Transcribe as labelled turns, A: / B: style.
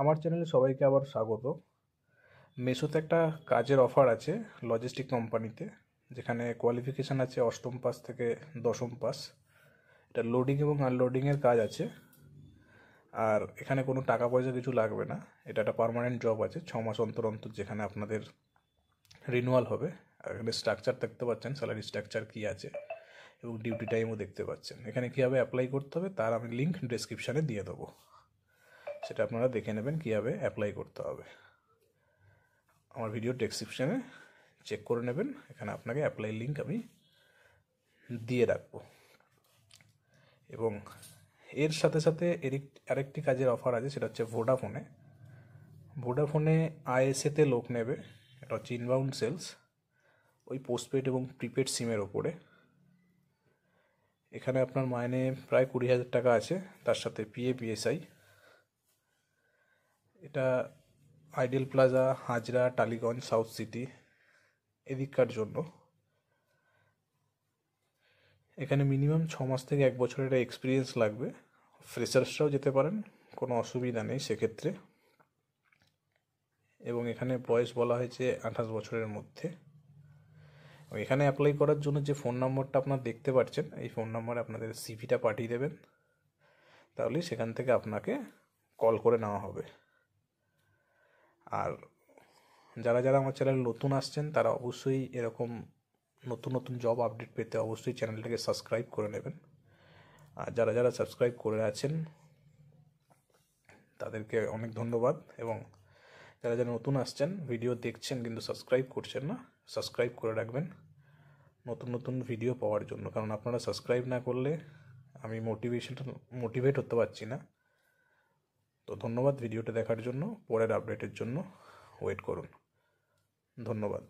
A: আমার চ্যানেলে সবাইকে আবার স্বাগত মেসোতে একটা কাজের অফার আছে লজিস্টিক কোম্পানিতে যেখানে কোয়ালিফিকেশান আছে অষ্টম পাস থেকে দশম পাস এটা লোডিং এবং আনলোডিংয়ের কাজ আছে আর এখানে কোনো টাকা পয়সা কিছু লাগবে না এটা একটা পারমানেন্ট জব আছে ছ মাস অন্তর অন্তর যেখানে আপনাদের রিনুয়াল হবে আর এখানে স্ট্রাকচার দেখতে পাচ্ছেন স্যালারি স্ট্রাকচার কী আছে এবং ডিউটি টাইমও দেখতে পাচ্ছেন এখানে কীভাবে অ্যাপ্লাই করতে হবে তার আমি লিঙ্ক ডিসক্রিপশানে দিয়ে দেবো সেটা আপনারা দেখে নেবেন কীভাবে অ্যাপ্লাই করতে হবে আমার ভিডিও ডেসক্রিপশানে চেক করে নেবেন এখানে আপনাকে অ্যাপ্লাই লিঙ্ক আমি দিয়ে রাখবো এবং এর সাথে সাথে এর আরেকটি কাজের অফার আছে সেটা হচ্ছে ভোডাফোনে ভোডাফোনে আইএসএতে লোক নেবে এটা হচ্ছে ইনবাউন্ড সেলস ওই পোস্টপেড এবং প্রিপেড সিমের ওপরে এখানে আপনার মাইনে প্রায় কুড়ি হাজার টাকা আছে তার সাথে পিএ পিএসআই এটা ideal plaza Hazra Tollygunge south city এদিককার জন্য এখানে মিনিমাম ছ মাস থেকে এক বছরের এটা এক্সপিরিয়েন্স লাগবে ফ্রেশার্সরাও যেতে পারেন কোনো অসুবিধা নেই সেক্ষেত্রে এবং এখানে বয়স বলা হয়েছে আঠাশ বছরের মধ্যে এখানে অ্যাপ্লাই করার জন্য যে ফোন নম্বরটা আপনার দেখতে পাচ্ছেন এই ফোন নম্বরে আপনাদের সিভিটা পাঠিয়ে দেবেন তাহলে সেখান থেকে আপনাকে কল করে নেওয়া হবে আর যারা যারা আমার চ্যানেল নতুন আসছেন তারা অবশ্যই এরকম নতুন নতুন জব আপডেট পেতে অবশ্যই চ্যানেলটাকে সাবস্ক্রাইব করে নেবেন আর যারা যারা সাবস্ক্রাইব করে আছেন তাদেরকে অনেক ধন্যবাদ এবং যারা যারা নতুন আসছেন ভিডিও দেখছেন কিন্তু সাবস্ক্রাইব করছেন না সাবস্ক্রাইব করে রাখবেন নতুন নতুন ভিডিও পাওয়ার জন্য কারণ আপনারা সাবস্ক্রাইব না করলে আমি মোটিভেশন মোটিভেট হতে পারছি না তো ধন্যবাদ ভিডিওটা দেখার জন্য পরের আপডেটের জন্য ওয়েট করুন ধন্যবাদ